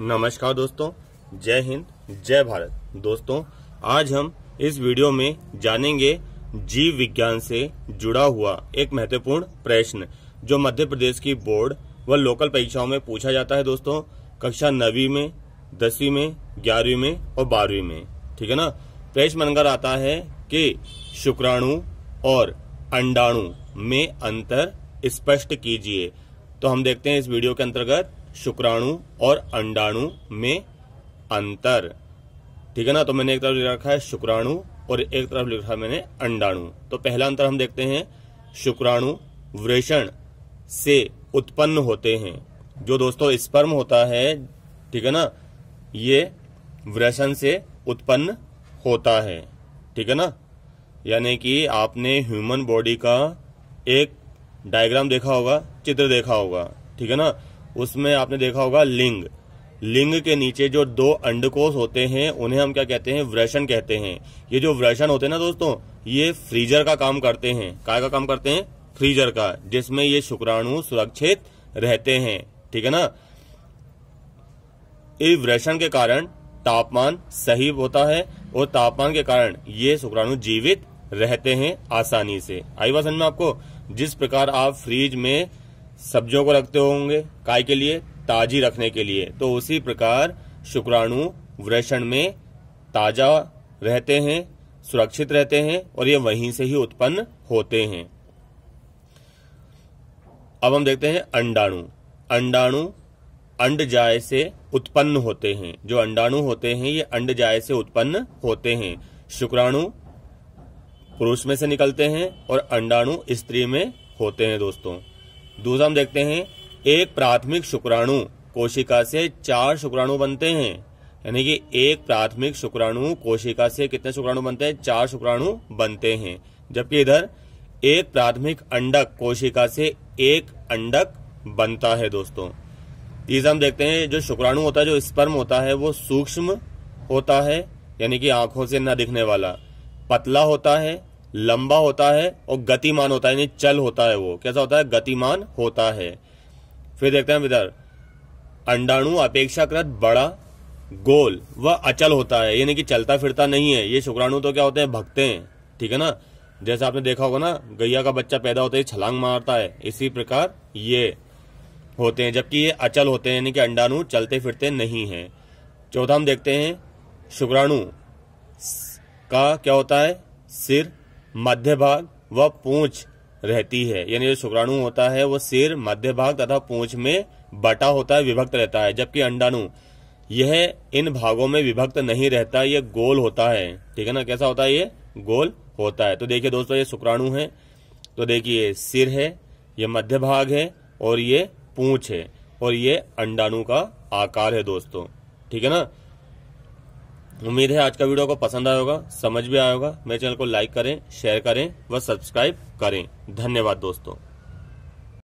नमस्कार दोस्तों जय हिंद जय भारत दोस्तों आज हम इस वीडियो में जानेंगे जीव विज्ञान से जुड़ा हुआ एक महत्वपूर्ण प्रश्न जो मध्य प्रदेश की बोर्ड व लोकल परीक्षाओं में पूछा जाता है दोस्तों कक्षा नवी में दसवीं में ग्यारहवीं में और बारहवीं में ठीक है ना प्रश्न बनकर आता है कि शुक्राणु और अंडाणु में अंतर स्पष्ट कीजिए तो हम देखते हैं इस वीडियो के अंतर्गत शुक्राणु और अंडाणु में अंतर ठीक है ना तो मैंने एक तरफ लिख रखा है शुक्राणु और एक तरफ लिखा है मैंने अंडाणु तो पहला अंतर हम देखते हैं शुक्राणु वृषण से उत्पन्न होते हैं जो दोस्तों स्पर्म होता है ठीक है ना ये वृषण से उत्पन्न होता है ठीक है ना यानी कि आपने ह्यूमन बॉडी का एक डायग्राम देखा होगा चित्र देखा होगा ठीक है ना उसमें आपने देखा होगा लिंग लिंग के नीचे जो दो अंडकोश होते हैं उन्हें हम क्या कहते हैं वृषण कहते हैं ये जो वृषण होते हैं ना दोस्तों ये फ्रीजर का काम करते हैं काय का काम करते हैं फ्रीजर का जिसमें ये शुक्राणु सुरक्षित रहते हैं ठीक है ना ये वृषण के कारण तापमान सही होता है और तापमान के कारण ये शुक्राणु जीवित रहते हैं आसानी से आई बात समझ में आपको जिस प्रकार आप फ्रीज में सब्जियों को रखते होंगे काय के लिए ताजी रखने के लिए तो उसी प्रकार शुक्राणु वृषण में ताजा रहते हैं सुरक्षित रहते हैं और ये वहीं से ही उत्पन्न होते हैं अब हम देखते हैं अंडाणु अंडाणु अंड जाय से उत्पन्न होते हैं जो अंडाणु होते हैं ये अंड जाय से उत्पन्न होते हैं शुक्राणु पुरुष में से निकलते हैं और अंडाणु स्त्री में होते हैं दोस्तों दूसरा हम देखते हैं एक प्राथमिक शुक्राणु कोशिका से चार शुक्राणु बनते हैं यानी कि एक प्राथमिक शुक्राणु कोशिका से कितने शुक्राणु बनते हैं चार शुक्राणु बनते हैं जबकि इधर एक प्राथमिक अंडक कोशिका से एक अंडक बनता है दोस्तों तीसरा हम देखते हैं जो शुक्राणु होता है जो स्पर्म होता है वो सूक्ष्म होता है यानी कि आंखों से न दिखने वाला पतला होता है लंबा होता है और गतिमान होता है यानी चल होता है वो कैसा होता है गतिमान होता है फिर देखते हैं इधर अंडाणु अपेक्षाकृत बड़ा गोल व अचल होता है यानी कि चलता फिरता नहीं है ये शुक्राणु तो क्या होते हैं भगते हैं ठीक है ना जैसे आपने देखा होगा ना गैया का बच्चा पैदा होता है छलांग मारता है इसी प्रकार ये होते हैं जबकि ये अचल होते हैं यानी कि अंडाणु चलते फिरते नहीं है चौथा हम देखते हैं शुक्राणु का क्या होता है सिर मध्य भाग व पूंछ रहती है यानी जो शुक्राणु होता है वो सिर मध्य भाग तथा पूंछ में बटा होता है विभक्त रहता है जबकि अंडाणु यह इन भागों में विभक्त नहीं रहता यह गोल होता है ठीक है ना कैसा होता है ये गोल होता है तो देखिए दोस्तों ये शुक्राणु है तो देखिए सिर है ये मध्य भाग है और ये पूंछ है और ये अंडाणु का आकार है दोस्तों ठीक है ना उम्मीद है आज का वीडियो को पसंद आया होगा समझ भी आया होगा मेरे चैनल को लाइक करें शेयर करें व सब्सक्राइब करें धन्यवाद दोस्तों